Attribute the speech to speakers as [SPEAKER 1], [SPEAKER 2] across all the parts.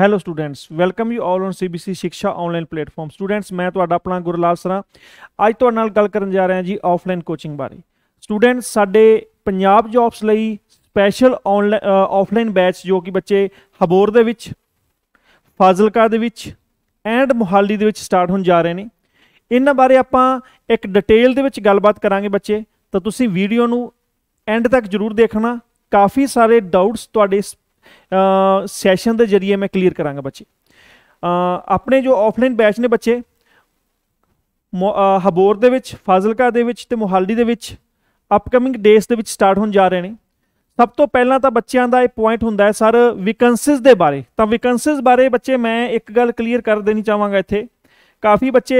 [SPEAKER 1] hello students welcome you all on CBC Sikhiya online platform students ਮੈਂ ਤੁਹਾਡਾ ਆਪਣਾ ਗੁਰਲਾਲ ਸਰਾ ਅੱਜ ਤੁਹਾਡੇ ਨਾਲ ਗੱਲ ਕਰਨ ਜਾ ਰਿਹਾ ਜੀ ਆਫਲਾਈਨ ਕੋਚਿੰਗ ਬਾਰੇ ਸਟੂਡੈਂਟਸ ਸਾਡੇ ਪੰਜਾਬ ਜੌਬਸ ਲਈ ਸਪੈਸ਼ਲ ਆਨਲਾਈਨ ਆਫਲਾਈਨ ਬੈਚ ਜੋ ਕਿ ਬੱਚੇ ਹਬੋਰ ਦੇ ਵਿੱਚ ਫਾਜ਼ਿਲਕਾ ਦੇ ਵਿੱਚ ਐਂਡ ਮੁਹਾਲੀ ਦੇ ਵਿੱਚ ਸਟਾਰਟ ਹੋਣ ਜਾ ਰਹੇ ਨੇ ਇਹਨਾਂ ਬਾਰੇ ਆਪਾਂ ਇੱਕ ਡਿਟੇਲ ਦੇ ਵਿੱਚ ਗੱਲਬਾਤ ਕਰਾਂਗੇ ਬੱਚੇ ਤਾਂ ਤੁਸੀਂ ਵੀਡੀਓ ਨੂੰ ਐਂਡ ਤੱਕ ਜ਼ਰੂਰ ਦੇਖਣਾ ਕਾਫੀ ਸਾਰੇ ਡਾਊਟਸ ਤੁਹਾਡੇ ਸੈਸ਼ਨ ਦੇ ਜਰੀਏ ਮੈਂ ਕਲੀਅਰ ਕਰਾਂਗਾ ਬੱਚੇ ਆਪਣੇ ਜੋ ਆਫਲਾਈਨ ਬੈਚ ਨੇ ਬੱਚੇ ਹਬੋਰ ਦੇ ਵਿੱਚ ਫਾਜ਼ਿਲਕਾ ਦੇ ਵਿੱਚ ਤੇ ਮੁਹਾਲੀ ਦੇ ਵਿੱਚ ਅਪਕਮਿੰਗ ਡੇਸ ਦੇ ਵਿੱਚ ਸਟਾਰਟ ਹੋਣ ਜਾ ਰਹੇ ਨੇ ਸਭ ਤੋਂ ਪਹਿਲਾਂ ਤਾਂ ਬੱਚਿਆਂ ਦਾ ਇਹ ਪੁਆਇੰਟ ਹੁੰਦਾ ਹੈ ਸਰ ਵੈਕੈਂਸੀਜ਼ ਦੇ ਬਾਰੇ ਤਾਂ ਵੈਕੈਂਸੀਜ਼ ਬਾਰੇ ਬੱਚੇ ਮੈਂ ਇੱਕ ਗੱਲ ਕਲੀਅਰ ਕਰ ਦੇਣੀ ਚਾਹਾਂਗਾ ਇੱਥੇ ਕਾਫੀ ਬੱਚੇ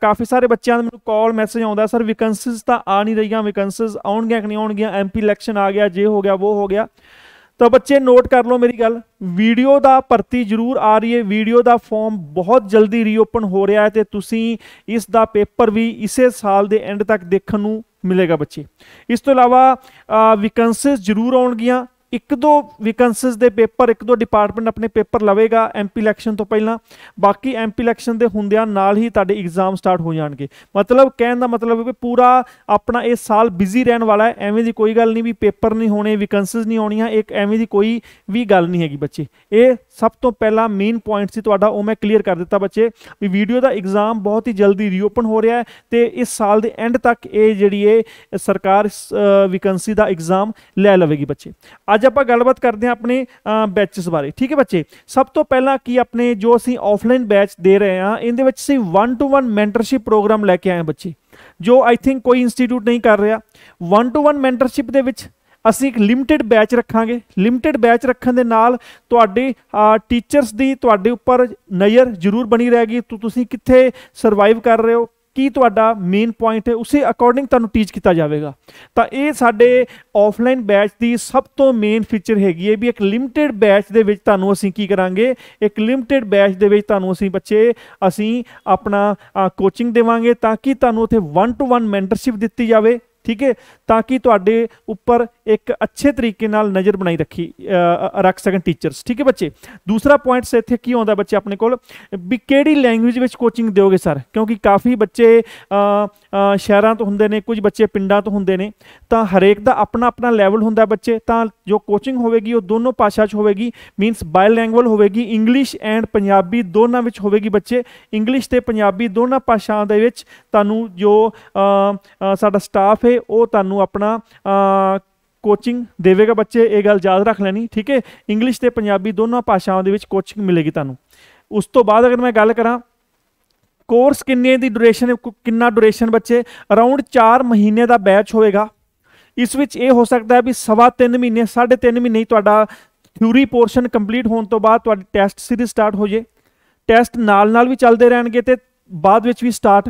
[SPEAKER 1] ਕਾਫੀ ਸਾਰੇ ਬੱਚਿਆਂ ਨੂੰ ਮੈਨੂੰ ਕਾਲ ਮੈਸੇਜ ਆਉਂਦਾ ਸਰ ਵੈਕੈਂਸੀਜ਼ ਤਾਂ ਆ ਨਹੀਂ ਰਹੀਆਂ ਵੈਕੈਂਸੀਜ਼ ਆਉਣਗੀਆਂ ਕਿ ਨਹੀਂ ਆਉਣਗੀਆਂ ਐਮਪੀ ਇਲੈਕਸ਼ਨ ਆ ਗਿਆ ਜੇ ਹੋ ਗਿਆ ਉਹ ਹੋ ਗਿਆ ਤਾਂ ਬੱਚੇ ਨੋਟ ਕਰ ਲਓ ਮੇਰੀ ਗੱਲ ਵੀਡੀਓ ਦਾ ਭਰਤੀ ਜ਼ਰੂਰ ਆ ਰਹੀ ਹੈ ਵੀਡੀਓ ਦਾ ਫਾਰਮ ਬਹੁਤ ਜਲਦੀ ਰੀਓਪਨ ਹੋ ਰਿਹਾ ਹੈ ਤੇ ਤੁਸੀਂ ਇਸ ਦਾ ਪੇਪਰ ਵੀ ਇਸੇ ਸਾਲ ਦੇ ਐਂਡ ਤੱਕ ਦੇਖਣ ਨੂੰ ਮਿਲੇਗਾ ਬੱਚੇ ਇਸ ਤੋਂ ਇਲਾਵਾ ਵੈਕੈਂਸੀਜ਼ ਜ਼ਰੂਰ ਆਉਣਗੀਆਂ ਇੱਕ ਦੋ ਵੈਕੈਂਸੀਸ ਦੇ ਪੇਪਰ ਇੱਕ ਦੋ ਡਿਪਾਰਟਮੈਂਟ ਆਪਣੇ ਪੇਪਰ ਲਵੇਗਾ ਐਮਪੀ ਇਲੈਕਸ਼ਨ ਤੋਂ ਪਹਿਲਾਂ ਬਾਕੀ ਐਮਪੀ ਇਲੈਕਸ਼ਨ ਦੇ ਹੁੰਦਿਆਂ ਨਾਲ ਹੀ ਤੁਹਾਡੇ ਐਗਜ਼ਾਮ ਸਟਾਰਟ ਹੋ ਜਾਣਗੇ ਮਤਲਬ ਕਹਿਣ ਦਾ ਮਤਲਬ ਹੈ ਕਿ ਪੂਰਾ ਆਪਣਾ ਇਹ ਸਾਲ ਬਿਜ਼ੀ ਰਹਿਣ ਵਾਲਾ ਹੈ ਐਵੇਂ ਦੀ ਕੋਈ ਗੱਲ ਨਹੀਂ ਵੀ ਪੇਪਰ ਨਹੀਂ ਹੋਣੇ ਵੈਕੈਂਸੀਸ ਨਹੀਂ ਆਉਣੀਆਂ ਇੱਕ ਐਵੇਂ ਦੀ ਕੋਈ ਵੀ ਗੱਲ ਨਹੀਂ ਹੈਗੀ ਬੱਚੇ ਇਹ ਸਭ ਤੋਂ ਪਹਿਲਾਂ ਮੇਨ ਪੁਆਇੰਟ ਸੀ ਤੁਹਾਡਾ ਉਹ ਮੈਂ ਕਲੀਅਰ ਕਰ ਦਿੱਤਾ ਬੱਚੇ ਵੀ ਵੀਡੀਓ ਦਾ ਐਗਜ਼ਾਮ ਬਹੁਤ ਹੀ ਜਲਦੀ ਰੀਓਪਨ ਹੋ ਰਿਹਾ ਹੈ ਤੇ ਇਸ ਸਾਲ ਦੇ ਐਂਡ ਤੱਕ ਇਹ ਜਿਹੜੀ ਇਹ ਸਰਕਾਰ ਵੈਕੈਂਸੀ ਦਾ ਐਗਜ਼ਾਮ ਲੈ ਲਵੇਗੀ ਬੱਚੇ ਅੱਜ ਆਪਾਂ ਗੱਲਬਾਤ ਕਰਦੇ ਹਾਂ ਆਪਣੇ ਬੈਚਸ ਬਾਰੇ ਠੀਕ ਹੈ ਬੱਚੇ ਸਭ ਤੋਂ ਪਹਿਲਾਂ ਕੀ ਆਪਣੇ ਜੋ ਅਸੀਂ ਆਫਲਾਈਨ ਬੈਚ ਦੇ ਰਹੇ ਹਾਂ ਇਹਦੇ ਵਿੱਚ ਅਸੀਂ 1 ਟੂ 1 ਮੈਂਟਰਸ਼ਿਪ ਪ੍ਰੋਗਰਾਮ ਲੈ ਕੇ ਆਏ ਹਾਂ ਬੱਚੇ ਜੋ ਆਈ ਥਿੰਕ ਕੋਈ ਇੰਸਟੀਟਿਊਟ ਨਹੀਂ ਕਰ ਰਿਹਾ 1 ਟੂ 1 ਮੈਂਟਰਸ਼ਿਪ ਦੇ ਵਿੱਚ ਅਸੀਂ ਇੱਕ ਲਿਮਟਿਡ ਬੈਚ ਰੱਖਾਂਗੇ ਲਿਮਟਿਡ ਬੈਚ ਰੱਖਣ ਦੇ ਨਾਲ ਤੁਹਾਡੇ ਟੀਚਰਸ ਦੀ ਤੁਹਾਡੇ ਉੱਪਰ ਨਜ਼ਰ ਜ਼ਰੂਰ ਬਣੀ ਰਹੇਗੀ ਤੁਸੀਂ ਕਿੱਥੇ ਸਰਵਾਈਵ ਕਰ ਰਹੇ ਹੋ ਕੀ ਤੁਹਾਡਾ ਮੇਨ ਪੁਆਇੰਟ ਹੈ ਉਸੇ ਅਕੋਰਡਿੰਗ ਤੁਹਾਨੂੰ ਟੀਚ ਕੀਤਾ ਜਾਵੇਗਾ ਤਾਂ ਇਹ ਸਾਡੇ ਆਫਲਾਈਨ ਬੈਚ ਦੀ ਸਭ ਤੋਂ ਮੇਨ ਫੀਚਰ ਹੈਗੀ ਹੈ ਵੀ ਇੱਕ ਲਿਮਟਿਡ ਬੈਚ ਦੇ ਵਿੱਚ ਤੁਹਾਨੂੰ ਅਸੀਂ ਕੀ ਕਰਾਂਗੇ ਇੱਕ ਲਿਮਟਿਡ ਬੈਚ ਦੇ ਵਿੱਚ ਤੁਹਾਨੂੰ ਅਸੀਂ ਬੱਚੇ ਅਸੀਂ ਆਪਣਾ ਕੋਚਿੰਗ ਦੇਵਾਂਗੇ ਤਾਂ ਕਿ ਤੁਹਾਨੂੰ ਉੱਥੇ 1 ਟੂ 1 ਮੈਂਟਰਸ਼ਿਪ ਦਿੱਤੀ ਜਾਵੇ ਠੀਕ ਹੈ ਤਾਂ ਕਿ ਤੁਹਾਡੇ ਉੱਪਰ ਇੱਕ ਅੱਛੇ ਤਰੀਕੇ ਨਾਲ ਨਜ਼ਰ ਬਣਾਈ ਰੱਖੀ ਰੱਖ ਸਕਣ ਟੀਚਰਸ ਠੀਕ ਹੈ ਬੱਚੇ ਦੂਸਰਾ ਪੁਆਇੰਟਸ ਇੱਥੇ ਕੀ ਆਉਂਦਾ ਬੱਚੇ ਆਪਣੇ ਕੋਲ ਵੀ ਕਿਹੜੀ ਲੈਂਗੁਏਜ ਵਿੱਚ ਕੋਚਿੰਗ ਦਿਓਗੇ ਸਰ ਕਿਉਂਕਿ ਕਾਫੀ ਬੱਚੇ ਸ਼ਹਿਰਾਂ ਤੋਂ ਹੁੰਦੇ ਨੇ ਕੁਝ ਬੱਚੇ ਪਿੰਡਾਂ ਤੋਂ ਹੁੰਦੇ ਨੇ ਤਾਂ ਹਰੇਕ ਦਾ ਆਪਣਾ ਆਪਣਾ ਲੈਵਲ ਹੁੰਦਾ ਬੱਚੇ ਤਾਂ ਜੋ ਕੋਚਿੰਗ ਹੋਵੇਗੀ ਉਹ ਦੋਨੋਂ ਭਾਸ਼ਾ 'ਚ ਹੋਵੇਗੀ ਮੀਨਸ ਬਾਇਲੈਂਗੁਅਲ ਹੋਵੇਗੀ ਇੰਗਲਿਸ਼ ਐਂਡ ਪੰਜਾਬੀ ਦੋਨਾਂ ਵਿੱਚ ਹੋਵੇਗੀ ਬੱਚੇ ਇੰਗਲਿਸ਼ ਤੇ ਪੰਜਾਬੀ ਦੋਨਾਂ ਭਾਸ਼ਾਵਾਂ ਦੇ ਵਿੱਚ ਤੁਹਾਨੂੰ ਜੋ ਸਾਡਾ ਸਟਾਫ ਹੈ ਉਹ ਤੁਹਾਨੂੰ ਆਪਣਾ ਕੋਚਿੰਗ ਦੇਵੇਗਾ ਬੱਚੇ ਇਹ ਗੱਲ ਯਾਦ ਰੱਖ ਲੈਣੀ ਠੀਕ ਹੈ ਇੰਗਲਿਸ਼ ਤੇ ਪੰਜਾਬੀ ਦੋਨੋਂ ਭਾਸ਼ਾਵਾਂ ਦੇ ਵਿੱਚ ਕੋਚਿੰਗ ਮਿਲੇਗੀ ਤੁਹਾਨੂੰ ਉਸ ਤੋਂ ਬਾਅਦ ਅਗਰ ਮੈਂ ਗੱਲ ਕਰਾਂ ਕੋਰਸ ਕਿੰਨੇ ਦੀ ਡਿਊਰੇਸ਼ਨ ਕਿੰਨਾ ਡਿਊਰੇਸ਼ਨ ਬੱਚੇ ਅਰਾਊਂਡ 4 ਮਹੀਨੇ ਦਾ ਬੈਚ ਹੋਵੇਗਾ ਇਸ ਵਿੱਚ ਇਹ ਹੋ ਸਕਦਾ ਹੈ ਵੀ ਸਵਾ 3 ਮਹੀਨੇ 3.5 ਮਹੀਨੇ ਹੀ ਤੁਹਾਡਾ ਥਿਊਰੀ ਪੋਰਸ਼ਨ ਕੰਪਲੀਟ ਹੋਣ ਤੋਂ ਬਾਅਦ ਤੁਹਾਡੀ ਟੈਸਟ ਸੀਰੀਜ਼ ਸਟਾਰਟ ਹੋ ਜੇ ਟੈਸਟ ਨਾਲ ਨਾਲ ਵੀ ਚੱਲਦੇ ਰਹਿਣਗੇ ਤੇ ਬਾਅਦ ਵਿੱਚ ਵੀ ਸਟਾਰਟ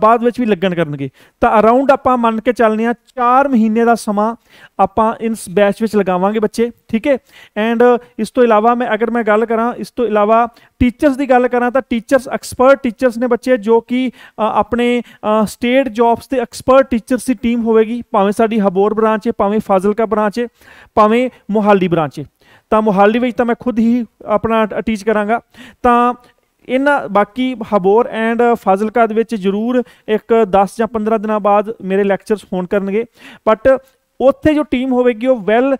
[SPEAKER 1] ਬਾਅਦ ਵਿੱਚ ਵੀ ਲੱਗਣ ਕਰਨਗੇ ਤਾਂ ਅਰਾਊਂਡ ਆਪਾਂ ਮੰਨ ਕੇ ਚੱਲਨੇ ਆ 4 ਮਹੀਨੇ ਦਾ ਸਮਾਂ ਆਪਾਂ ਇਸ ਬੈਚ ਵਿੱਚ ਲਗਾਵਾਂਗੇ ਬੱਚੇ ਠੀਕ ਹੈ ਐਂਡ ਇਸ ਤੋਂ ਇਲਾਵਾ ਮੈਂ ਅਗਰ ਮੈਂ ਗੱਲ ਕਰਾਂ ਇਸ ਤੋਂ ਇਲਾਵਾ ਟੀਚਰਸ ਦੀ ਗੱਲ ਕਰਾਂ ਤਾਂ ਟੀਚਰਸ ਐਕਸਪਰਟ ਟੀਚਰਸ ਨੇ ਬੱਚੇ ਜੋ ਕਿ ਆਪਣੇ ਸਟੇਟ ਜੌਬਸ ਤੇ ਐਕਸਪਰਟ ਟੀਚਰਸ ਦੀ ਟੀਮ ਹੋਵੇਗੀ ਭਾਵੇਂ ਸਾਡੀ ਹਬੋਰ ਬ੍ਰਾਂਚ ਹੈ ਭਾਵੇਂ ਫਾਜ਼ਿਲਕਾ ਬ੍ਰਾਂਚ ਹੈ ਭਾਵੇਂ ਮੁਹਾਲੀ ਬ੍ਰਾਂਚ ਹੈ ਤਾਂ ਮੁਹਾਲੀ ਵਿੱਚ ਤਾਂ ਮੈਂ ਖੁਦ ਹੀ ਆਪਣਾ ਟੀਚ ਕਰਾਂਗਾ ਤਾਂ ਇਹਨਾਂ ਬਾਕੀ ਹਬੋਰ ਐਂਡ ਫਾਜ਼ਿਲਕਾ ਦੇ ਵਿੱਚ ਜ਼ਰੂਰ ਇੱਕ 10 ਜਾਂ 15 ਦਿਨਾਂ ਬਾਅਦ ਮੇਰੇ ਲੈਕਚਰਸ ਹੋਣ ਕਰਨਗੇ ਬਟ ਉੱਥੇ ਜੋ ਟੀਮ ਹੋਵੇਗੀ ਉਹ ਵੈਲ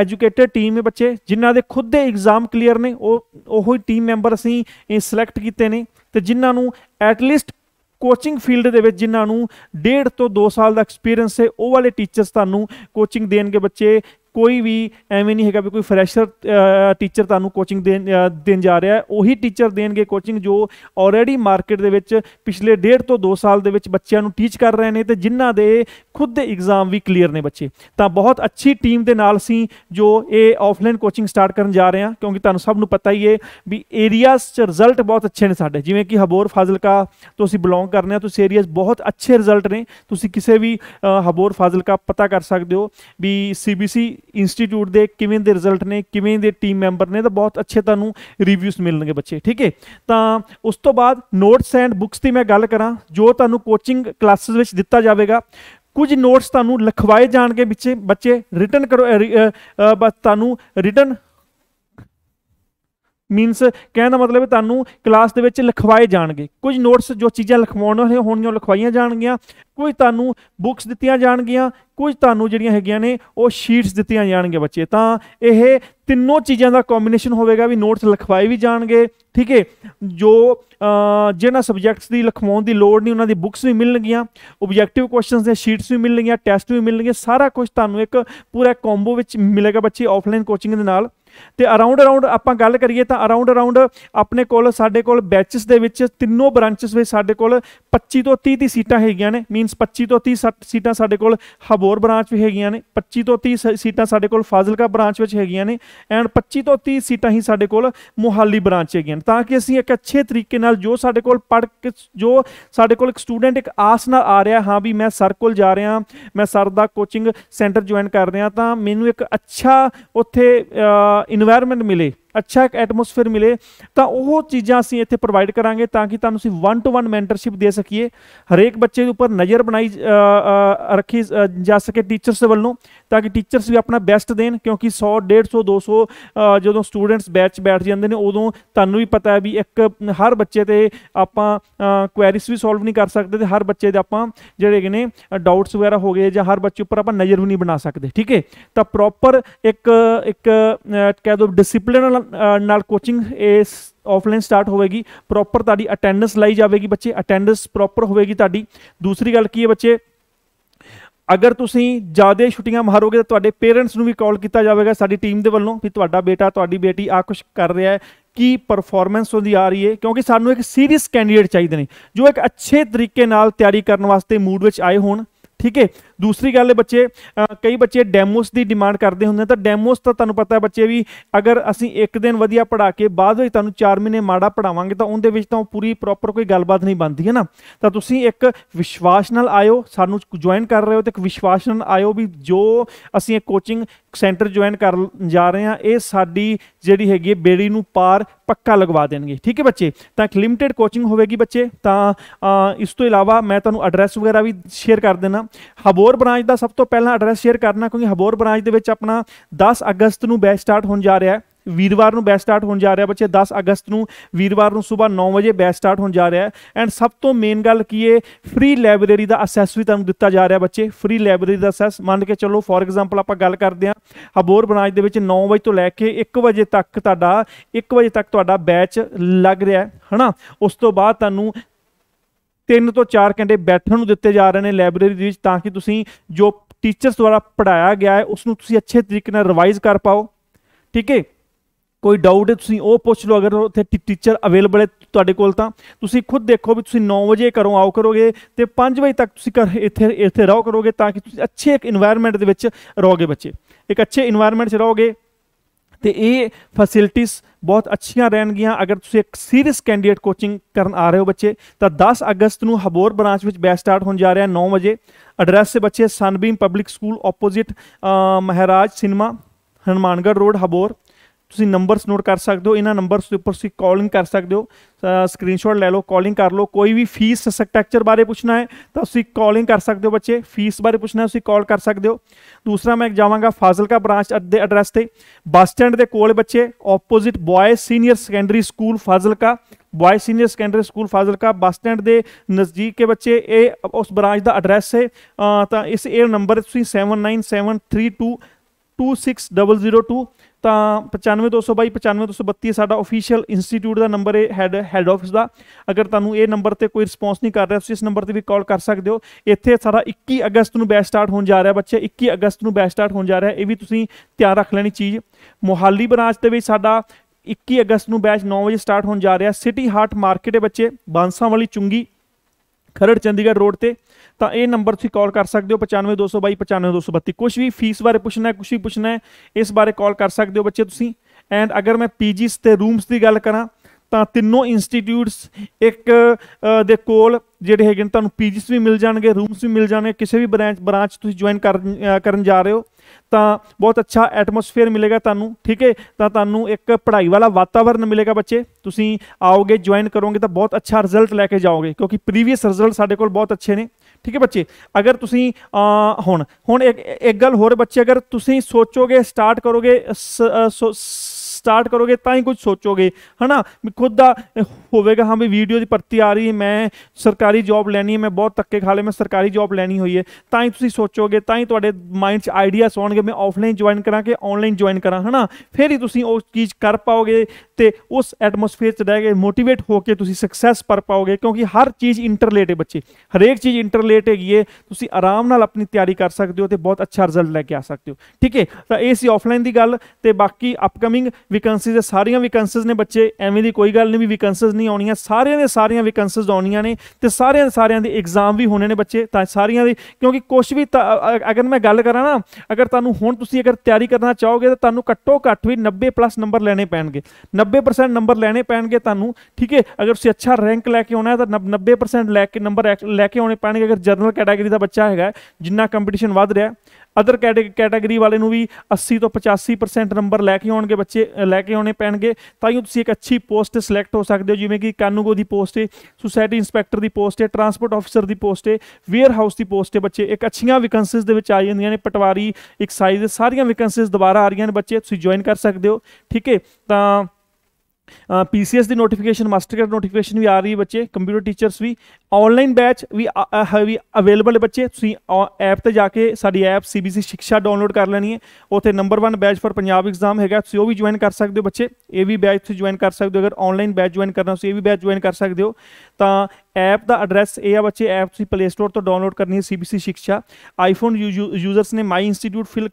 [SPEAKER 1] ਐਜੂਕੇਟਿਡ ਟੀਮ ਹੈ ਬੱਚੇ ਜਿਨ੍ਹਾਂ ਦੇ ਖੁਦ ਦੇ ਐਗਜ਼ਾਮ ਕਲੀਅਰ ਨੇ ਉਹ ਹੀ ਟੀਮ ਮੈਂਬਰ ਅਸੀਂ ਸਿਲੈਕਟ ਕੀਤੇ ਨੇ ਤੇ ਜਿਨ੍ਹਾਂ ਨੂੰ ਐਟ ਲੀਸਟ ਕੋਚਿੰਗ ਫੀਲਡ ਦੇ ਵਿੱਚ ਜਿਨ੍ਹਾਂ ਨੂੰ ਡੇਢ ਤੋਂ 2 ਸਾਲ ਦਾ ਐਕਸਪੀਰੀਅੰਸ ਹੈ ਉਹ ਵਾਲੇ ਟੀਚਰਸ ਤੁਹਾਨੂੰ ਕੋਚਿੰਗ ਦੇਣਗੇ ਬੱਚੇ ਕੋਈ ਵੀ ਐਵੇਂ ਨਹੀਂ ਹੈਗਾ ਵੀ ਕੋਈ ਫਰੈਸ਼ਰ ਟੀਚਰ ਤੁਹਾਨੂੰ ਕੋਚਿੰਗ ਦੇਣ ਦੇਣ ਜਾ ਰਿਹਾ ਹੈ ਉਹੀ ਟੀਚਰ ਦੇਣਗੇ ਕੋਚਿੰਗ ਜੋ ਆਲਰੇਡੀ ਮਾਰਕੀਟ ਦੇ ਵਿੱਚ ਪਿਛਲੇ ਡੇਢ ਤੋਂ 2 ਸਾਲ ਦੇ ਵਿੱਚ ਬੱਚਿਆਂ ਨੂੰ ਟੀਚ ਕਰ ਰਹੇ ਨੇ ਤੇ ਜਿਨ੍ਹਾਂ ਦੇ ਖੁਦ ਦੇ ਐਗਜ਼ਾਮ ਵੀ ਕਲੀਅਰ ਨੇ ਬੱਚੇ ਤਾਂ ਬਹੁਤ ਅੱਛੀ ਟੀਮ ਦੇ ਨਾਲ ਸੀ ਜੋ ਇਹ ਆਫਲਾਈਨ ਕੋਚਿੰਗ ਸਟਾਰਟ ਕਰਨ ਜਾ ਰਹੇ ਹਾਂ ਕਿਉਂਕਿ ਤੁਹਾਨੂੰ ਸਭ ਨੂੰ ਪਤਾ ਹੀ ਹੈ ਵੀ ਏਰੀਆਜ਼ 'ਚ ਰਿਜ਼ਲਟ ਬਹੁਤ ਅੱਛੇ ਨੇ ਸਾਡੇ ਜਿਵੇਂ ਕਿ ਹਬੋਰ ਫਾਜ਼ਿਲਕਾ ਤੋਂ ਅਸੀਂ ਬਿਲੋਂਗ ਕਰਨੇ ਆ ਤੁਸੀਂ ਏਰੀਆਜ਼ ਬਹੁਤ ਅੱਛੇ ਰਿਜ਼ਲਟ ਨੇ ਤੁਸੀਂ ਕਿਸੇ ਵੀ ਹਬੋਰ ਫਾਜ਼ਿਲਕਾ ਪਤਾ ਕਰ ਸਕਦੇ ਹੋ ਵੀ ਸੀਬੀਸੀ ਇੰਸਟੀਚਿਊਟ ਦੇ ਕਿਵੇਂ ਦੇ ਰਿਜ਼ਲਟ ਨੇ ਕਿਵੇਂ ਦੇ ਟੀਮ ਮੈਂਬਰ ਨੇ ਤਾਂ ਬਹੁਤ ਅੱਛੇ ਤੁਹਾਨੂੰ ਰਿਵਿਊਸ ਮਿਲਣਗੇ ਬੱਚੇ ਠੀਕ ਹੈ ਤਾਂ ਉਸ ਤੋਂ ਬਾਅਦ ਨੋਟਸ ਐਂਡ ਬੁੱਕਸ ਦੀ ਮੈਂ ਗੱਲ ਕਰਾਂ ਜੋ ਤੁਹਾਨੂੰ ਕੋਚਿੰਗ ਕਲਾਸਿਸ ਵਿੱਚ ਦਿੱਤਾ ਜਾਵੇਗਾ ਕੁਝ ਨੋਟਸ ਤੁਹਾਨੂੰ ਲਿਖਵਾਏ ਜਾਣਗੇ ਵਿੱਚ ਬੱਚੇ ਰਿਟਨ ਕਰੋ ਬਸ ਤੁਹਾਨੂੰ ਰਿਟਨ ਮੀਨਸ ਕਹਿਣ ਦਾ ਮਤਲਬ ਹੈ ਤੁਹਾਨੂੰ ਕਲਾਸ ਦੇ ਵਿੱਚ ਲਿਖਵਾਏ ਜਾਣਗੇ ਕੁਝ ਨੋਟਸ ਜੋ ਚੀਜ਼ਾਂ ਲਿਖਵਾਉਣ ਵਾਲੇ ਹੋਣੀਆਂ ਲਿਖਵਾਈਆਂ ਜਾਣਗੀਆਂ ਕੁਝ ਤੁਹਾਨੂੰ ਬੁੱਕਸ ਦਿੱਤੀਆਂ ਜਾਣਗੀਆਂ ਕੁਝ ਤੁਹਾਨੂੰ ਜਿਹੜੀਆਂ ਹੈਗੀਆਂ ਨੇ ਉਹ ਸ਼ੀਟਸ ਦਿੱਤੀਆਂ ਜਾਣਗੀਆਂ ਬੱਚੇ ਤਾਂ ਇਹ ਤਿੰਨੋਂ ਚੀਜ਼ਾਂ ਦਾ ਕੰਬੀਨੇਸ਼ਨ ਹੋਵੇਗਾ ਵੀ ਨੋਟਸ ਲਿਖਵਾਏ ਵੀ ਜਾਣਗੇ ਠੀਕ ਹੈ ਜੋ ਜਿਹਨਾਂ ਸਬਜੈਕਟਸ ਦੀ ਲਿਖਵਾਉਣ ਦੀ ਲੋੜ ਨਹੀਂ ਉਹਨਾਂ ਦੀ ਬੁੱਕਸ ਵੀ ਮਿਲਣਗੀਆਂ ਆਬਜੈਕਟਿਵ ਕੁਐਸਚਨਸ ਦੇ ਸ਼ੀਟਸ ਵੀ ਮਿਲਣਗੀਆਂ ਟੈਸਟ ਵੀ ਮਿਲਣਗੇ ਸਾਰਾ ਕੁਝ ਤੁਹਾਨੂੰ ਇੱਕ ਪੂਰਾ ਕੰਬੋ ਵਿੱਚ ਮਿਲੇਗਾ ਬੱਚੇ ਆਫਲਾਈਨ ਕੋਚਿੰਗ ਦੇ ਨਾਲ ਤੇ ਅਰਾਊਂਡ ਅਰਾਊਂਡ ਆਪਾਂ ਗੱਲ ਕਰੀਏ ਤਾਂ ਅਰਾਊਂਡ ਅਰਾਊਂਡ ਆਪਣੇ ਕੋਲ ਸਾਡੇ ਕੋਲ ਬੈਚਸ ਦੇ ਵਿੱਚ ਤਿੰਨੋਂ ਬ੍ਰਾਂਚਸ ਵਿੱਚ ਸਾਡੇ ਕੋਲ 25 ਤੋਂ 30 ਦੀ ਸੀਟਾਂ ਹੈਗੀਆਂ ਨੇ ਮੀਨਸ 25 ਤੋਂ 30 ਸੀਟਾਂ ਸਾਡੇ ਕੋਲ ਹਬੋਰ ਬ੍ਰਾਂਚ ਵਿੱਚ ਹੈਗੀਆਂ ਨੇ 25 ਤੋਂ 30 ਸੀਟਾਂ ਸਾਡੇ ਕੋਲ ਫਾਜ਼ਿਲਕਾ ਬ੍ਰਾਂਚ ਵਿੱਚ ਹੈਗੀਆਂ ਨੇ ਐਂਡ 25 ਤੋਂ 30 ਸੀਟਾਂ ਹੀ ਸਾਡੇ ਕੋਲ ਮੁਹਾਲੀ ਬ੍ਰਾਂਚ ਹੈਗੀਆਂ ਨੇ ਤਾਂ ਕਿ ਅਸੀਂ ਇੱਕ ਅੱਛੇ ਤਰੀਕੇ ਨਾਲ ਜੋ ਸਾਡੇ ਕੋਲ ਪੜ ਜੋ ਸਾਡੇ ਕੋਲ ਇੱਕ ਸਟੂਡੈਂਟ ਇੱਕ ਆਸ ਨਾਲ ਆ ਰਿਹਾ ਹਾਂ ਵੀ ਮੈਂ ਸਰ ਕੋਲ ਜਾ ਰਿਹਾ ਮੈਂ ਸਰ ਦਾ ਕੋਚਿੰਗ ਸੈਂਟਰ ਜੁਆਇਨ ਕਰ ਰਿਹਾ ਤਾਂ ਮੈਨੂੰ ਇੱਕ ਅੱਛਾ ਉੱਥੇ ਇਨਵਾਇਰਨਮੈਂਟ ਮਿਲੇ ਅੱਛਾ ਇੱਕ ਐਟਮੋਸਫੇਅਰ ਮਿਲੇ ਤਾਂ ਉਹ ਚੀਜ਼ਾਂ ਅਸੀਂ ਇੱਥੇ ਪ੍ਰੋਵਾਈਡ ਕਰਾਂਗੇ ਤਾਂ ਕਿ ਤੁਹਾਨੂੰ ਅਸੀਂ 1 ਟੂ 1 ਮੈਂਟਰਸ਼ਿਪ ਦੇ ਸਕੀਏ ਹਰੇਕ ਬੱਚੇ ਦੇ ਉੱਪਰ ਨਜ਼ਰ ਬਣਾਈ ਰੱਖੀ ਜਾ ਸਕੇ ਟੀਚਰਸ ਦੇ ਵੱਲੋਂ ਤਾਂ ਕਿ ਟੀਚਰਸ ਵੀ ਆਪਣਾ ਬੈਸਟ ਦੇਣ ਕਿਉਂਕਿ 100 150 200 ਜਦੋਂ ਸਟੂਡੈਂਟਸ ਬੈਚ ਬੈਠ ਜਾਂਦੇ ਨੇ ਉਦੋਂ ਤੁਹਾਨੂੰ ਵੀ ਪਤਾ ਹੈ ਵੀ ਇੱਕ ਹਰ ਬੱਚੇ ਤੇ ਆਪਾਂ ਕੁਐਰੀਜ਼ ਵੀ ਸੋਲਵ ਨਹੀਂ ਕਰ ਸਕਦੇ ਤੇ ਹਰ ਬੱਚੇ ਦੇ ਆਪਾਂ ਜਿਹੜੇ ਨੇ ਡਾਊਟਸ ਵਗੈਰਾ ਹੋ ਗਏ ਜਾਂ ਹਰ ਬੱਚੇ ਉੱਪਰ ਆਪਾਂ ਨਜ਼ਰ ਵੀ ਨਹੀਂ ਬਣਾ ਸਕਦੇ ਠੀਕ ਹੈ ਤਾਂ ਪ੍ਰੋਪਰ ਇੱਕ ਇੱਕ ਕਹਿ ਦੋ ਡਿਸਪਲਿਨ ਨਾਲ ਕੋਚਿੰਗ ਇਸ ਆਫਲਾਈਨ ਸਟਾਰਟ ਹੋਵੇਗੀ ਪ੍ਰੋਪਰ ਤੁਹਾਡੀ ਅਟੈਂਡੈਂਸ ਲਈ ਜਾਵੇਗੀ ਬੱਚੇ ਅਟੈਂਡੈਂਸ ਪ੍ਰੋਪਰ ਹੋਵੇਗੀ ਤੁਹਾਡੀ ਦੂਸਰੀ ਗੱਲ ਕੀ ਹੈ ਬੱਚੇ ਅਗਰ ਤੁਸੀਂ ਜਿਆਦਾ ਛੁੱਟੀਆਂ ਮਾਰੋਗੇ ਤਾਂ ਤੁਹਾਡੇ ਪੇਰੈਂਟਸ ਨੂੰ ਵੀ ਕਾਲ ਕੀਤਾ ਜਾਵੇਗਾ ਸਾਡੀ ਟੀਮ ਦੇ ਵੱਲੋਂ ਵੀ ਤੁਹਾਡਾ ਬੇਟਾ ਤੁਹਾਡੀ ਬੇਟੀ ਆ ਕੁਝ ਕਰ ਰਿਹਾ ਹੈ ਕੀ ਪਰਫਾਰਮੈਂਸ ਉਹਦੀ ਆ ਰਹੀ ਹੈ ਕਿਉਂਕਿ ਸਾਨੂੰ ਇੱਕ ਸੀਰੀਅਸ ਕੈਂਡੀਡੇਟ ਚਾਹੀਦੇ ਨੇ ਜੋ ਇੱਕ ਅੱਛੇ ਤਰੀਕੇ ਨਾਲ ਤਿਆਰੀ ਕਰਨ ਵਾਸਤੇ ਮੂਡ ਵਿੱਚ ਆਏ ਹੋਣ ਠੀਕ ਹੈ ਦੂਸਰੀ ਗੱਲ ਹੈ ਬੱਚੇ ਕਈ ਬੱਚੇ ਡੈਮੋਸ ਦੀ ਡਿਮਾਂਡ ਕਰਦੇ ਹੁੰਦੇ ਤਾਂ ਡੈਮੋਸ ਤਾਂ ਤੁਹਾਨੂੰ ਪਤਾ ਹੈ ਬੱਚੇ ਵੀ ਅਗਰ ਅਸੀਂ ਇੱਕ ਦਿਨ ਵਧੀਆ ਪੜਾ ਕੇ ਬਾਅਦ ਵਿੱਚ ਤੁਹਾਨੂੰ 4 ਮਹੀਨੇ ਮਾੜਾ ਪੜਾਵਾਂਗੇ ਤਾਂ ਉਹਦੇ ਵਿੱਚ ਤਾਂ ਪੂਰੀ ਪ੍ਰੋਪਰ ਕੋਈ ਗੱਲਬਾਤ ਨਹੀਂ ਬਣਦੀ ਹੈ ਨਾ ਤਾਂ ਤੁਸੀਂ ਇੱਕ ਵਿਸ਼ਵਾਸ ਨਾਲ ਆਇਓ ਸਾਨੂੰ ਜੁਆਇਨ ਕਰ ਰਹੇ ਹੋ ਤੇ ਇੱਕ ਵਿਸ਼ਵਾਸ ਨਾਲ ਆਇਓ ਵੀ ਜੋ ਅਸੀਂ ਇਹ ਕੋਚਿੰਗ ਸੈਂਟਰ ਜੁਆਇਨ ਕਰ ਜਾ ਰਹੇ ਹਾਂ ਇਹ ਸਾਡੀ ਜਿਹੜੀ ਹੈਗੀ ਬੇੜੀ ਨੂੰ ਪਾਰ ਪੱਕਾ ਲਗਵਾ ਦੇਣਗੇ ਠੀਕ ਹੈ ਬੱਚੇ ਤਾਂ ਇੱਕ ਲਿਮਟਿਡ ਕੋਚਿੰਗ ਹੋਵੇਗੀ ਬੱਚੇ ਤਾਂ ਇਸ ਤੋਂ ਇਲਾਵਾ ਮੈਂ ਤੁਹਾਨੂੰ ਐਡਰੈਸ ਵਗੈਰਾ ਵੀ ਸ਼ੇਅਰ ਕਰ ਦੇਣਾ ਹਬੋਰ ਬ੍ਰਾਂਚ ਦਾ ਸਭ ਤੋਂ ਪਹਿਲਾਂ ਐਡਰੈਸ ਸ਼ੇਅਰ ਕਰਨਾ ਕਿਉਂਕਿ ਹਬੋਰ ਬ੍ਰਾਂਚ ਦੇ ਵਿੱਚ ਆਪਣਾ 10 ਅਗਸਤ ਨੂੰ ਬੈਚ ਸਟਾਰਟ ਹੋਣ ਜਾ ਰਿਹਾ ਹੈ ਵੀਰਵਾਰ ਨੂੰ ਬੈਸਟ ਸਟਾਰਟ ਹੋਣ ਜਾ ਰਿਹਾ ਬੱਚੇ 10 ਅਗਸਤ ਨੂੰ ਵੀਰਵਾਰ ਨੂੰ ਸਵੇਰ 9 ਵਜੇ ਬੈਸਟ ਸਟਾਰਟ ਹੋਣ ਜਾ ਰਿਹਾ ਹੈ ਐਂਡ ਸਭ ਤੋਂ ਮੇਨ ਗੱਲ ਕੀ ਹੈ ਫ੍ਰੀ ਲਾਇਬ੍ਰੇਰੀ ਦਾ ਅਸੈਸ ਵੀ ਤੁਹਾਨੂੰ ਦਿੱਤਾ ਜਾ ਰਿਹਾ ਬੱਚੇ ਫ੍ਰੀ ਲਾਇਬ੍ਰੇਰੀ ਦਾ ਅਸੈਸ ਮੰਨ ਕੇ ਚੱਲੋ ਫੋਰ ਐਗਜ਼ਾਮਪਲ ਆਪਾਂ ਗੱਲ ਕਰਦੇ ਹਾਂ ਹਬੋਰ ਬਣਾਜ ਦੇ ਵਿੱਚ 9 ਵਜੇ ਤੋਂ ਲੈ ਕੇ 1 ਵਜੇ ਤੱਕ ਤੁਹਾਡਾ 1 ਵਜੇ ਤੱਕ ਤੁਹਾਡਾ ਬੈਚ ਲੱਗ ਰਿਹਾ ਹੈ ਹਨਾ ਉਸ ਤੋਂ ਬਾਅਦ ਤੁਹਾਨੂੰ ਤਿੰਨ ਤੋਂ ਚਾਰ ਘੰਟੇ ਬੈਠਣ ਨੂੰ ਦਿੱਤੇ ਜਾ ਰਹੇ ਨੇ ਲਾਇਬ੍ਰੇਰੀ ਦੇ ਵਿੱਚ ਤਾਂ ਕਿ ਤੁਸੀਂ ਜੋ ਟੀਚਰਸ ਦੁਆਰਾ ਪੜਾਇਆ ਗਿਆ ਹੈ ਉਸ ਨੂੰ ਤੁਸੀਂ ਅੱਛੇ ਤਰੀਕੇ ਨਾਲ ਰਿਵਾਈਜ਼ ਕਰ ਪਾਓ ਠੀਕ ਹੈ ਕੋਈ ਡਾਊਟ ਹੈ ਤੁਸੀਂ ਉਹ ਪੁੱਛ ਲਓ ਅਗਰ ਉੱਥੇ ਟੀਚਰ ਅਵੇਲੇਬਲ ਹੈ ਤੁਹਾਡੇ ਕੋਲ ਤਾਂ ਤੁਸੀਂ ਖੁਦ ਦੇਖੋ ਵੀ ਤੁਸੀਂ 9 ਵਜੇ ਘਰੋਂ ਆਓ ਕਰੋਗੇ ਤੇ 5 ਵਜੇ ਤੱਕ ਤੁਸੀਂ ਘਰ ਇੱਥੇ ਇੱਥੇ ਰਹੋ ਕਰੋਗੇ ਤਾਂ ਕਿ ਤੁਸੀਂ ਅੱਛੇ ਇੱਕ এনवायरमेंट ਦੇ ਵਿੱਚ ਰਹੋਗੇ ਬੱਚੇ ਇੱਕ ਅੱਛੇ এনवायरमेंट 'ਚ ਰਹੋਗੇ ਤੇ ਇਹ ਫੈਸਿਲਿਟੀਆਂ ਬਹੁਤ ਅੱਛੀਆਂ ਰਹਿਣਗੀਆਂ ਅਗਰ ਤੁਸੀਂ ਇੱਕ ਸੀਰੀਅਸ ਕੈਂਡੀਡੇਟ ਕੋਚਿੰਗ ਕਰਨ ਆ ਰਹੇ ਹੋ ਬੱਚੇ ਤਾਂ 10 ਅਗਸਤ ਨੂੰ ਹਬੋਰ ਬ੍ਰਾਂਚ ਵਿੱਚ ਬੈਚ ਸਟਾਰਟ ਹੋਣ ਜਾ ਰਿਹਾ 9 ਵਜੇ ਐਡਰੈਸ ਹੈ ਬੱਚੇ Sunbeam public school opposite Maharaj cinema Hanumangarh road Abohar ਤੁਸੀਂ ਨੰਬਰਸ ਨੋਟ ਕਰ ਸਕਦੇ ਹੋ ਇਹਨਾਂ ਨੰਬਰਸ ਦੇ ਉੱਪਰ ਤੁਸੀਂ ਕਾਲਿੰਗ ਕਰ ਸਕਦੇ ਹੋ ਸਕਰੀਨਸ਼ਾਟ ਲੈ ਲਓ ਕਾਲਿੰਗ ਕਰ ਲਓ ਕੋਈ ਵੀ ਫੀਸ ਸਟਰਕਚਰ ਬਾਰੇ ਪੁੱਛਣਾ ਹੈ ਤਾਂ ਤੁਸੀਂ ਕਾਲਿੰਗ ਕਰ ਸਕਦੇ ਹੋ ਬੱਚੇ ਫੀਸ ਬਾਰੇ ਪੁੱਛਣਾ ਤੁਸੀਂ ਕਾਲ ਕਰ ਸਕਦੇ ਹੋ ਦੂਸਰਾ ਮੈਂ ਜਾਵਾਂਗਾ ਫਾਜ਼ਿਲਕਾ ਬ੍ਰਾਂਚ ਦੇ ਐਡਰੈਸ ਤੇ ਬੱਸ ਸਟੈਂਡ ਦੇ ਕੋਲ ਬੱਚੇ opposite boys senior secondary school Fazilka boys senior secondary school Fazilka bus stand ਦੇ ਨਜ਼ਦੀਕ ਕੇ ਬੱਚੇ ਇਹ ਉਸ ਬ੍ਰਾਂਚ ਦਾ ਐਡਰੈਸ ਹੈ ਤਾਂ ਇਸ ਇਹ ਨੰਬਰ ਤੁਸੀਂ 79732 26002 ਤਾਂ 95222 95232 ਸਾਡਾ ਅਫੀਸ਼ੀਅਲ ਇੰਸਟੀਚਿਊਟ ਦਾ ਨੰਬਰ ਹੈ ਹੈਡ ਹੈਡ ਆਫਿਸ ਦਾ ਅਗਰ ਤੁਹਾਨੂੰ ਇਹ ਨੰਬਰ ਤੇ ਕੋਈ ਰਿਸਪੌਂਸ ਨਹੀਂ ਕਰ ਰਿਹਾ ਤੁਸੀਂ ਇਸ ਨੰਬਰ ਤੇ ਵੀ ਕਾਲ ਕਰ ਸਕਦੇ ਹੋ ਇੱਥੇ ਸਾਡਾ 21 ਅਗਸਤ ਨੂੰ ਬੈਚ ਸਟਾਰਟ ਹੋਣ ਜਾ ਰਿਹਾ ਬੱਚੇ 21 ਅਗਸਤ ਨੂੰ ਬੈਚ ਸਟਾਰਟ ਹੋਣ ਜਾ ਰਿਹਾ ਇਹ ਵੀ ਤੁਸੀਂ ਧਿਆਨ ਰੱਖ ਲੈਣੀ ਚੀਜ਼ ਮੋਹਾਲੀ ਬ੍ਰਾਂਚ ਦੇ ਵਿੱਚ ਸਾਡਾ 21 ਅਗਸਤ ਨੂੰ ਬੈਚ 9 ਵਜੇ ਸਟਾਰਟ ਹੋਣ ਜਾ ਰਿਹਾ ਸਿਟੀ ਹਾਰਟ ਮਾਰਕੀਟ ਹੈ ਬੱਚੇ ਬਾਂਸਾਂ ਵਾਲੀ ਚੁੰਗੀ ਖਰੜ ਚੰਡੀਗੜ੍ਹ ਰੋਡ ਤੇ ਤਾਂ ਇਹ ਨੰਬਰ ਤੁਸੀਂ ਕਾਲ ਕਰ ਸਕਦੇ ਹੋ 9522295232 ਕੁਝ ਵੀ ਫੀਸ ਬਾਰੇ ਪੁੱਛਣਾ ਹੈ ਕੁਝ ਵੀ ਪੁੱਛਣਾ ਹੈ ਇਸ ਬਾਰੇ ਕਾਲ ਕਰ ਸਕਦੇ ਹੋ ਬੱਚੇ ਤੁਸੀਂ ਐਂਡ ਅਗਰ ਮੈਂ ਪੀਜੀਸ ਤੇ ਰੂਮਸ ਦੀ ਗੱਲ ਕਰਾਂ ਤਾਂ ਤਿੰਨੋਂ ਇੰਸਟੀਟਿਊਟਸ ਇੱਕ ਦੇ ਕੋਲ ਜਿਹੜੇ ਹੈਗੇ ਤੁਹਾਨੂੰ ਪੀਜੀਸ ਵੀ ਮਿਲ ਜਾਣਗੇ ਰੂਮਸ ਵੀ ਮਿਲ ਜਾਣਗੇ ਕਿਸੇ ਵੀ ਬ੍ਰਾਂਚ ਬ੍ਰਾਂਚ ਤੁਸੀਂ ਜੁਆਇਨ ਕਰਨ ਜਾ ਰਹੇ ਹੋ ਤਾਂ ਬਹੁਤ ਅੱਛਾ ਐਟਮੋਸਫੇਅਰ ਮਿਲੇਗਾ ਤੁਹਾਨੂੰ ਠੀਕ ਹੈ ਤਾਂ ਤੁਹਾਨੂੰ ਇੱਕ ਪੜ੍ਹਾਈ ਵਾਲਾ ਵਾਤਾਵਰਣ ਮਿਲੇਗਾ ਬੱਚੇ ਤੁਸੀਂ ਆਓਗੇ ਜੁਆਇਨ ਕਰੋਗੇ ਤਾਂ ਬਹੁਤ ਅੱਛਾ ਰਿਜ਼ਲਟ ਲੈ ਕੇ ਜਾਓਗੇ ਕਿਉਂਕਿ ਪ੍ਰੀਵੀਅਸ ਰਿਜ਼ਲਟ ਸਾਡੇ ਕੋਲ ਬਹੁਤ ਅੱਛੇ ਨੇ ਠੀਕ ਹੈ ਬੱਚੇ ਅਗਰ ਤੁਸੀਂ ਹੁਣ ਹੁਣ ਇੱਕ ਇੱਕ ਗੱਲ ਹੋਰ ਬੱਚੇ ਅਗਰ ਤੁਸੀਂ ਸੋਚੋਗੇ ਸਟਾਰਟ ਕਰੋਗੇ ਸਟਾਰਟ ਕਰੋਗੇ ਤਾਂ ਹੀ ਕੁਝ ਸੋਚੋਗੇ ਹਨਾ ਖੁਦ ਦਾ ਹੋਵੇਗਾ ਹਾਂ ਵੀ ਵੀਡੀਓ ਦੀ ਭਰਤੀ ਆ ਰਹੀ ਹੈ ਮੈਂ ਸਰਕਾਰੀ ਜੌਬ ਲੈਣੀ ਹੈ ਮੈਂ ਬਹੁਤ ਤੱਕੇ ਖਾ ਲਏ ਮੈਂ ਸਰਕਾਰੀ ਜੌਬ ਲੈਣੀ ਹੋਈ ਹੈ ਤਾਂ ਹੀ ਤੁਸੀਂ ਸੋਚੋਗੇ ਤਾਂ ਹੀ ਤੁਹਾਡੇ ਮਾਈਂਡ 'ਚ ਆਈਡੀਆਸ ਆਉਣਗੇ ਮੈਂ ਆਫਲਾਈਨ ਜੁਆਇਨ ਕਰਾਂ ਕਿ ਆਨਲਾਈਨ ਜੁਆਇਨ ਕਰਾਂ ਹਨਾ ਫਿਰ ਹੀ ਤੁਸੀਂ ਉਹ ਚੀਜ਼ ਕਰ ਪਾਓਗੇ ਤੇ ਉਸ ਐਟਮੋਸਫੇਅਰ 'ਚ ਰਹਿ ਕੇ ਮੋਟੀਵੇਟ ਹੋ ਕੇ ਤੁਸੀਂ ਸਕਸੈਸ ਪਰ ਪਾਓਗੇ ਕਿਉਂਕਿ ਹਰ ਚੀਜ਼ ਇੰਟਰਲੇਟ ਹੈ ਬੱਚੇ ਹਰੇਕ ਚੀਜ਼ ਇੰਟਰਲੇਟ ਹੈਗੀ ਹੈ ਤੁਸੀਂ ਆਰਾਮ ਨਾਲ ਆਪਣੀ ਤਿਆਰੀ ਕਰ ਸਕਦੇ ਹੋ ਤੇ ਬਹੁਤ ਅੱਛਾ ਰਿਜ਼ਲਟ ਲੈ ਕੇ ਆ ਸਕਦੇ ਹੋ ਠੀਕ ਹੈ ਤਾਂ ਇਹ ਸੀ ਆਫਲਾਈਨ ਦੀ ਗੱਲ ਤੇ ਬਾਕੀ ਅਪਕਮਿੰਗ ਵੈਕੈਂਸੀਜ਼ ਦੇ ਸਾਰੀਆਂ ਵੈਕੈਂਸੀਜ਼ ਨੇ ਬੱਚੇ ਐਵੇਂ ਦੀ ਕੋਈ ਗੱਲ ਨਹੀਂ ਵੀ ਵੈਕੈਂਸੀਜ਼ ਨਹੀਂ ਆਉਣੀਆਂ ਸਾਰਿਆਂ ਦੇ ਸਾਰੀਆਂ ਵੈਕੈਂਸੀਜ਼ ਆਉਣੀਆਂ ਨੇ ਤੇ ਸਾਰਿਆਂ ਸਾਰਿਆਂ ਦੇ ਐਗਜ਼ਾਮ ਵੀ ਹੋਣੇ ਨੇ ਬੱਚੇ ਤਾਂ ਸਾਰਿਆਂ ਦੇ ਕਿਉਂਕਿ ਕੁਝ ਵੀ ਅਗਰ ਮੈਂ ਗੱਲ ਕਰਾਂ ਨਾ ਅਗਰ ਤੁਹਾਨੂੰ ਹੁਣ ਤੁਸੀਂ ਅਗਰ ਤਿਆਰੀ ਕਰਨਾ ਚਾਹੋਗੇ ਤਾਂ ਤੁਹਾਨੂੰ ਘੱਟੋ ਘੱਟ ਵੀ 90 ਪਲੱਸ ਨੰਬਰ ਲੈਣੇ ਪੈਣਗੇ 90% ਨੰਬਰ ਲੈਣੇ ਪੈਣਗੇ ਤੁਹਾਨੂੰ ਠੀਕ ਹੈ ਅਗਰ ਤੁਸੀਂ ਅੱਛਾ ਰੈਂਕ ਲੈ ਕੇ ਆਉਣਾ ਹੈ ਤਾਂ 90% ਲੈ ਕੇ ਨੰਬਰ ਲੈ ਕੇ ਆਉਣੇ ਪੈਣਗੇ ਅਗਰ ਜਨਰਲ ਕੈਟਾਗਰੀ ਦਾ ਬੱਚਾ ਹੈਗਾ ਜਿੰਨਾ ਕੰਪੀਟੀਸ਼ਨ ਵੱਧ ਰਿਹਾ ਅਦਰ ਕੈਟਾਗਰੀ ਵਾਲੇ ਨੂੰ ਵੀ 80 ਤੋਂ 85% ਨੰਬਰ ਲੈ ਕੇ ਆਉਣਗੇ ਬੱਚੇ ਲੈ ਕੇ ਆਉਣੇ ਪੈਣਗੇ ਤਾਂ ਹੀ ਤੁਸੀਂ ਇੱਕ ਅੱਛੀ ਪੋਸਟ ਸਿਲੈਕਟ ਹੋ ਸਕਦੇ ਹੋ ਜਿਵੇਂ ਕਿ ਕਾਨੂੰਗੋ ਦੀ ਪੋਸਟ ਹੈ ਸੁਸਾਇਟੀ ਇਨਸਪੈਕਟਰ ਦੀ ਪੋਸਟ ਹੈ ਟਰਾਂਸਪੋਰਟ ਆਫੀਸਰ ਦੀ ਪੋਸਟ ਹੈ ਵੇਅਰ ਹਾਊਸ ਦੀ ਪੋਸਟ ਹੈ ਬੱਚੇ ਇੱਕ ਅੱਛੀਆਂ ਵੈਕੈਂਸੀਜ਼ ਦੇ ਵਿੱਚ ਆ ਜਾਂਦੀਆਂ ਨੇ ਪਟਵਾਰੀ ਐਕਸਾਈਜ਼ ਸਾਰੀਆਂ ਵੈਕੈਂਸੀਜ਼ ਦੁਬਾਰਾ ਆ ਰਹੀਆਂ ਨੇ ਬੱਚੇ ਤੁਸੀਂ ਜੁਆਇਨ ਕਰ ਸਕਦੇ ਹੋ ਠੀਕ ਹੈ ਤਾਂ ਪੀਸੀਐਸ ਦੀ ਨੋਟੀਫਿਕੇਸ਼ਨ ਮਾਸਟਰ ਕਾਰਡ ਨੋਟੀਫਿਕੇਸ਼ਨ ਵੀ ਆ ਰਹੀ ਹੈ ਬੱਚੇ ਕੰਪਿਊਟਰ ਟੀਚਰਸ ਵੀ ऑनलाइन बैच भी है भी अवेलेबल बच्चे ऐप पर जाके साड़ी ऐप सी बी सी शिक्षा डाउनलोड कर लेनी है उत्थे number one batch for Punjab exam है तुम भी ज्वाइन कर सकते हो बच्चे ए भी बैच तुम ज्वाइन कर सकते हो अगर ऑनलाइन बैच ज्वाइन करना तो भी बैच ज्वाइन कर सकते हो तो ऐप का अड्रैस यह बच्चे ऐप तुम प्ले स्टोर तो डाउनलोड करनी है सी बी सी शिक्षा आईफोन यू यू यूजर्स ने माई इंस्टीट्यूट फिल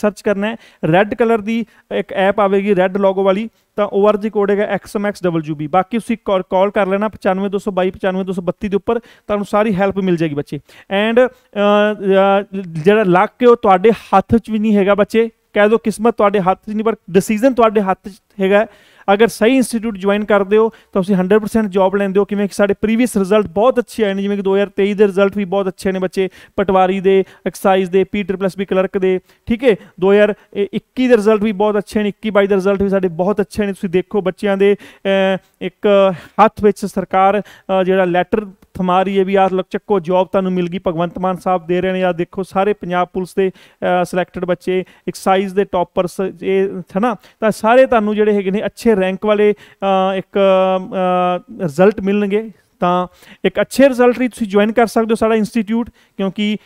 [SPEAKER 1] सर्च करना है रैड कलर की एक ऐप आएगी रैड लॉगो वाली तो ओ आर जी कोड है X M X double U B बाकी कॉल कर लेना पचानवे दो सौ बई पचानवे 232 ਦੇ ਉੱਪਰ ਤੁਹਾਨੂੰ ਸਾਰੀ ਹੈਲਪ ਮਿਲ ਜਾਏਗੀ ਬੱਚੇ ਐਂਡ ਜਿਹੜਾ ਲੱਕ ਹੈ ਉਹ ਤੁਹਾਡੇ ਹੱਥ 'ਚ ਵੀ ਨਹੀਂ ਹੈਗਾ ਬੱਚੇ ਕਹਿ ਦੋ ਕਿਸਮਤ ਤੁਹਾਡੇ ਹੱਥ 'ਚ ਨਹੀਂ ਪਰ ਡਿਸੀਜਨ ਤੁਹਾਡੇ ਹੱਥ 'ਚ ਹੈਗਾ ਅਗਰ ਸਹੀ ਇੰਸਟੀਚਿਊਟ ਜੁਆਇਨ ਕਰਦੇ ਹੋ ਤਾਂ ਤੁਸੀਂ 100% ਜੌਬ ਲੈਂਦੇ ਹੋ ਕਿਵੇਂ ਕਿ ਸਾਡੇ ਪ੍ਰੀਵੀਅਸ ਰਿਜ਼ਲਟ ਬਹੁਤ ਅੱਛੇ ਆਏ ਨੇ ਜਿਵੇਂ ਕਿ 2023 ਦੇ ਰਿਜ਼ਲਟ ਵੀ ਬਹੁਤ ਅੱਛੇ ਨੇ ਬੱਚੇ ਪਟਵਾਰੀ ਦੇ ਐਕਸਾਈਜ਼ ਦੇ P triple S B clerk ਦੇ ਠੀਕ ਹੈ 2021 ਦੇ ਰਿਜ਼ਲਟ ਵੀ ਬਹੁਤ ਅੱਛੇ ਨੇ 21 22 ਦੇ ਰਿਜ਼ਲਟ ਵੀ ਸਾਡੇ ਬਹੁਤ ਅੱਛੇ ਨੇ ਤੁਸੀਂ ਦੇਖੋ ਬੱਚਿਆਂ ਦੇ ਇੱਕ ਹੱਥ ਵਿੱਚ ਸਰਕਾਰ ਜਿਹੜਾ ਲੈਟਰ ਥਮਾ ਰਹੀ ਹੈ ਵੀ ਆਹ ਚੱਕੋ ਜੌਬ ਤੁਹਾਨੂੰ ਮਿਲ ਗਈ ਭਗਵੰਤ ਮਾਨ ਸਾਹਿਬ ਦੇ ਰਹੇ ਨੇ ਆ ਦੇਖੋ ਸਾਰੇ ਪੰਜਾਬ ਪੁਲਿਸ ਦੇ ਸਿਲੈਕਟਡ ਬੱਚੇ ਐਕਸਾਈਜ਼ ਦੇ ਟੌਪਰਸ ਇਹ ਹੈ ਨਾ ਤਾਂ ਸਾਰੇ ਤੁਹਾਨੂੰ ਜਿਹੜੇ ਹੈਗੇ ਨੇ ਅੱਛੇ ਰੈਂਕ ਵਾਲੇ ਇੱਕ ਰਿਜ਼ਲਟ ਮਿਲਣਗੇ ਤਾਂ ਇੱਕ ਅੱਛੇ ਰਿਜ਼ਲਟ ਲਈ ਤੁਸੀਂ ਜੁਆਇਨ ਕਰ ਸਕਦੇ ਹੋ ਸਾਡਾ ਇੰਸਟੀਚਿਊਟ ਕਿਉਂਕਿ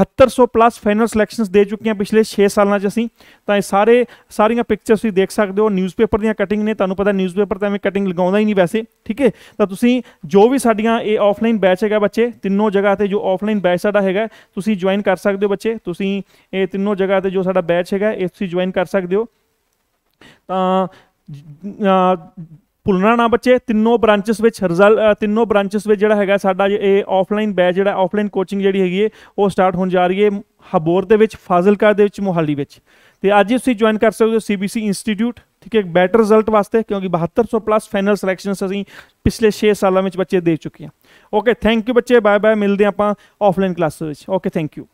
[SPEAKER 1] 7200 ਪਲੱਸ ਫਾਈਨਲ ਸਿਲੈਕਸ਼ਨਸ ਦੇ ਚੁੱਕੇ ਹਾਂ ਪਿਛਲੇ 6 ਸਾਲਾਂ 'ਚ ਅਸੀਂ ਤਾਂ ਇਹ ਸਾਰੇ ਸਾਰੀਆਂ ਪਿਕਚਰਸ ਤੁਸੀਂ ਦੇਖ ਸਕਦੇ ਹੋ ਨਿਊਜ਼ਪੇਪਰ ਦੀਆਂ ਕਟਿੰਗ ਨੇ ਤੁਹਾਨੂੰ ਪਤਾ ਨਿਊਜ਼ਪੇਪਰ ਤਾਂ ਐਵੇਂ ਕਟਿੰਗ ਲਗਾਉਂਦਾ ਹੀ ਨਹੀਂ ਵੈਸੇ ਠੀਕ ਹੈ ਤਾਂ ਤੁਸੀਂ ਜੋ ਵੀ ਸਾਡੀਆਂ ਇਹ ਆਫਲਾਈਨ ਬੈਚ ਹੈਗਾ ਬੱਚੇ ਤਿੰਨੋਂ ਜਗ੍ਹਾ ਤੇ ਜੋ ਆਫਲਾਈਨ ਬੈਚ ਸਾਡਾ ਹੈਗਾ ਤੁਸੀਂ ਜੁਆਇਨ ਕਰ ਸਕਦੇ ਹੋ ਬੱਚੇ ਤੁਸੀਂ ਇਹ ਤਿੰਨੋਂ ਜਗ੍ਹਾ ਤੇ ਜੋ ਸਾਡਾ ਬੈਚ ਹੈਗਾ ਇਹ ਤੁਸੀਂ ਜੁਆਇਨ ਕਰ ਸਕਦੇ ਹੋ ਤਾਂ ਭੁੱਲਣਾ ਨਾ ਬੱਚੇ ਤਿੰਨੋਂ ਬ੍ਰਾਂਚਸ ਵਿੱਚ ਰਿਜ਼ਲਟ ਤਿੰਨੋਂ ਬ੍ਰਾਂਚਸ ਵਿੱਚ ਜਿਹੜਾ ਹੈਗਾ ਸਾਡਾ ਇਹ ਆਫਲਾਈਨ ਬੈਚ ਜਿਹੜਾ ਆਫਲਾਈਨ ਕੋਚਿੰਗ ਜਿਹੜੀ ਹੈਗੀ ਹੈ ਉਹ ਸਟਾਰਟ ਹੋਣ ਜਾ ਰਹੀ ਹੈ ਹਬੋਰ ਦੇ ਵਿੱਚ ਫਾਜ਼ਿਲਕਾ ਦੇ ਵਿੱਚ ਮੋਹਾਲੀ ਵਿੱਚ ਤੇ ਅੱਜ ਹੀ ਤੁਸੀਂ ਜੁਆਇਨ ਕਰ ਸਕਦੇ ਹੋ ਸੀਬੀਸੀ ਇੰਸਟੀਚਿਊਟ ਠੀਕ ਹੈ ਬੈਟਰ ਰਿਜ਼ਲਟ ਵਾਸਤੇ ਕਿਉਂਕਿ 7200 ਪਲੱਸ ਫਾਈਨਲ ਸਿਲੈਕਸ਼ਨਸ ਅਸੀਂ ਪਿਛਲੇ 6 ਸਾਲਾਂ ਵਿੱਚ ਬੱਚੇ ਦੇ ਚੁੱਕੇ ਹਾਂ ਓਕੇ ਥੈਂਕ ਯੂ ਬੱਚੇ ਬਾਏ ਬਾਏ ਮਿਲਦੇ ਆਪਾਂ ਆਫਲਾਈਨ ਕਲਾਸ ਵਿੱਚ ਓਕੇ ਥੈਂਕ ਯੂ